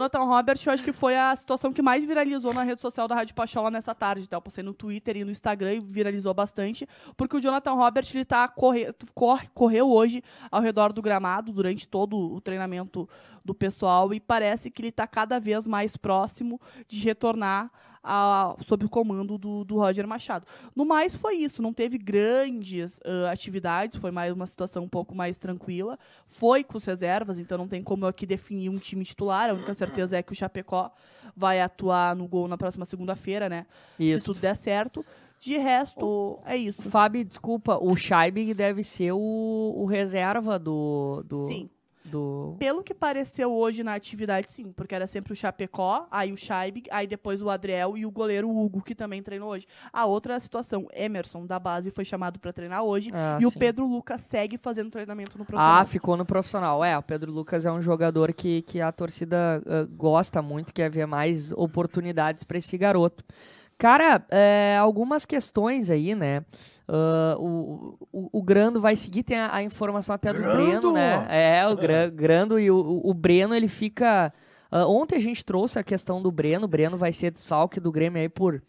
Jonathan Robert, eu acho que foi a situação que mais viralizou na rede social da Rádio Pachola nessa tarde. Então, eu passei no Twitter e no Instagram e viralizou bastante, porque o Jonathan Robert ele tá corre, corre, correu hoje ao redor do gramado durante todo o treinamento do pessoal e parece que ele está cada vez mais próximo de retornar a, sob o comando do, do, Roger Machado. No mais, foi isso. Não teve grandes uh, atividades, foi mais uma situação um pouco mais tranquila. Foi com as reservas, então não tem como eu aqui definir um time titular. A única certeza é que o Chapecó vai atuar no gol na próxima segunda-feira, né? Isso. Se tudo der certo. De resto, o, é isso. Fábio, desculpa, o Scheibing deve ser o, o reserva do, do, Sim do... Pelo que pareceu hoje na atividade, sim, porque era sempre o Chapecó, aí o Scheib, aí depois o Adriel e o goleiro Hugo, que também treinou hoje. A outra situação, Emerson, da base, foi chamado para treinar hoje, ah, e sim. o Pedro Lucas segue fazendo treinamento no ah, profissional. Ah, ficou no profissional. É, o Pedro Lucas é um jogador que, que a torcida uh, gosta muito, quer ver mais oportunidades para esse garoto. Cara, é, algumas questões aí, né? Uh, o, o, o, Grando vai seguir, tem a, a informação até do Grando. Breno, né? É, o ah. Gra, Grando e o, o Breno, ele fica Uh, ontem a gente trouxe a questão do Breno. O Breno vai ser desfalque do Grêmio aí por, uh,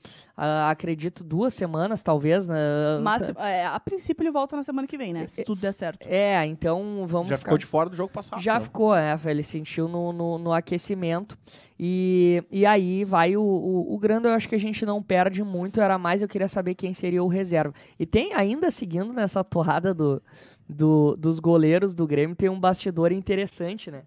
acredito, duas semanas, talvez. Né? Mas, é, a princípio ele volta na semana que vem, né? Se é, tudo der certo. É, então vamos. Já ficar... ficou de fora do jogo passado. Já né? ficou, é. Ele sentiu no, no, no, aquecimento. E, e aí vai o, o, o Grando, eu acho que a gente não perde muito. Era mais, eu queria saber quem seria o reserva. E tem, ainda seguindo nessa toada do, do, dos goleiros do Grêmio, tem um bastidor interessante, né?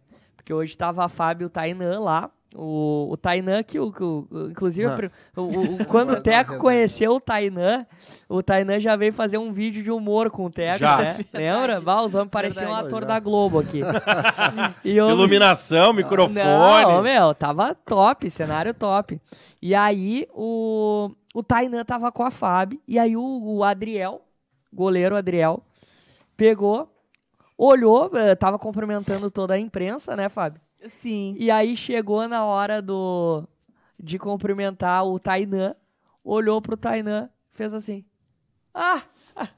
Porque hoje estava a Fábio e o Tainan lá. O, o Tainan, que, o, o inclusive, o, ah. o, quando o Teco conheceu o Tainan, o Tainan já veio fazer um vídeo de humor com o Teco, já. né? Lembra? Bah, os homens pareciam um ator já. da Globo aqui. eu, Iluminação, microfone. Não, meu, tava top, cenário top. E aí, o, o Tainan tava com a Fábio, e aí o, o Adriel, goleiro Adriel, pegou olhou, eh, tava cumprimentando toda a imprensa, né, Fábio? Sim. E aí chegou na hora do de cumprimentar o Tainan, olhou pro Tainan, fez assim. Ah! ah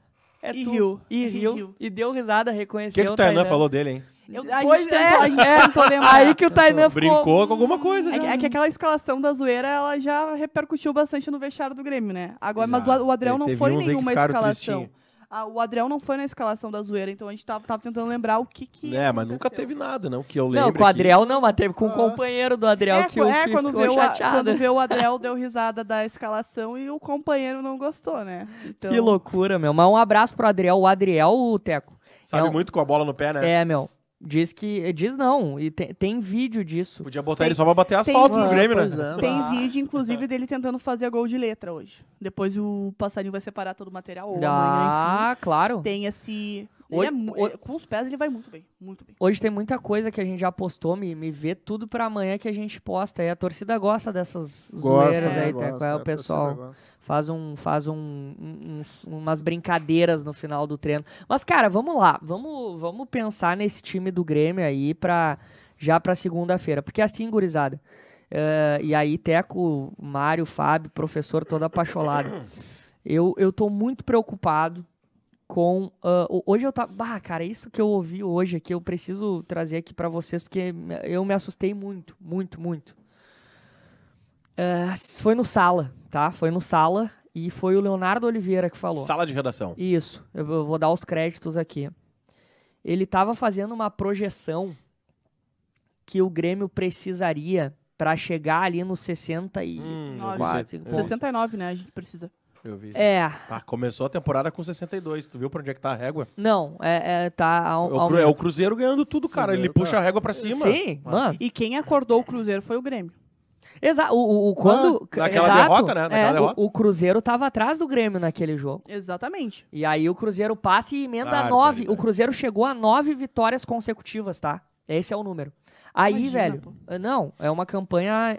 é e tu. Riu. E, riu. E riu. E deu risada, reconheceu. que o que o Tainan falou dele, hein? Eu, a pois tentou, é, a gente é, Aí que o Tainan Brincou ficou, com alguma coisa, é, né? é, que aquela escalação da zoeira, ela já repercutiu bastante no vexário do Grêmio, né? Agora, já. mas o Adriano não foi nenhuma escalação. Tristinho. Ah, o Adriel não foi na escalação da zoeira, então a gente tava, tava tentando lembrar o que que. É, mas nunca teve nada, não, que eu lembro. Não, com o Adriel que... não, mas teve com o ah. um companheiro do Adriel é, que, o, é, que quando ficou chateado. quando vê o Adriel deu risada da escalação e o companheiro não gostou, né? Então... Que loucura, meu. Mas um abraço pro Adriel. O Adriel, o Teco. Sabe é um... muito com a bola no pé, né? É, meu. Diz que. Diz não. E tem, tem vídeo disso. Podia botar tem, ele só pra bater as fotos no Grêmio, né? É. Tem ah. vídeo, inclusive, dele tentando fazer gol de letra hoje. Depois o passarinho vai separar todo o material. Né, ah, claro. Tem esse. Hoje, é, com os pés ele vai muito bem, muito bem. Hoje tem muita coisa que a gente já postou, me, me vê tudo pra amanhã que a gente posta. E a torcida gosta dessas zoeiras né? aí, é gosta, tá? é, o pessoal faz, um, faz um, umas brincadeiras no final do treino. Mas, cara, vamos lá, vamos, vamos pensar nesse time do Grêmio aí pra, já pra segunda-feira. Porque assim, gurizada, uh, e aí Teco, Mário, Fábio, professor toda apaixonado. Eu, eu tô muito preocupado com. Uh, hoje eu tava. Bah, cara, isso que eu ouvi hoje aqui, eu preciso trazer aqui para vocês, porque eu me assustei muito, muito, muito. Uh, foi no Sala, tá? Foi no Sala e foi o Leonardo Oliveira que falou. Sala de redação. Isso, eu vou dar os créditos aqui. Ele tava fazendo uma projeção que o Grêmio precisaria para chegar ali nos 60 e hum, 4, 69, né? A gente precisa. Eu vi. É. Ah, começou a temporada com 62. Tu viu pra onde é que tá a régua? Não, é, é tá. Ao, ao... É, o cru, é o Cruzeiro ganhando tudo, cara. Ele puxa a tá- régua pra cima. Sim, mano. mano. E quem acordou o Cruzeiro foi o Grêmio. Exato. O, o, quando. Ah, naquela exato, derrota, né? Naquela é, derrota. O, o, Cruzeiro tava atrás do Grêmio naquele jogo. Exatamente. E aí o Cruzeiro passa e emenda ah, tá nove. O Cruzeiro chegou a nove vitórias consecutivas, tá? Esse é o número. Aí, Imagina, velho. Pô. Não, é uma campanha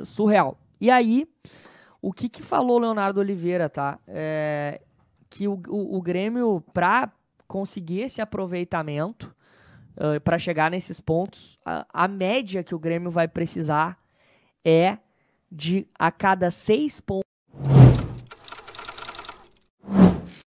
uh, surreal. E aí. O que que falou o Leonardo Oliveira, tá? É, que o, o, o Grêmio, para conseguir esse aproveitamento, uh, ah, para chegar nesses pontos, a, a média que o Grêmio vai precisar é de a cada seis pontos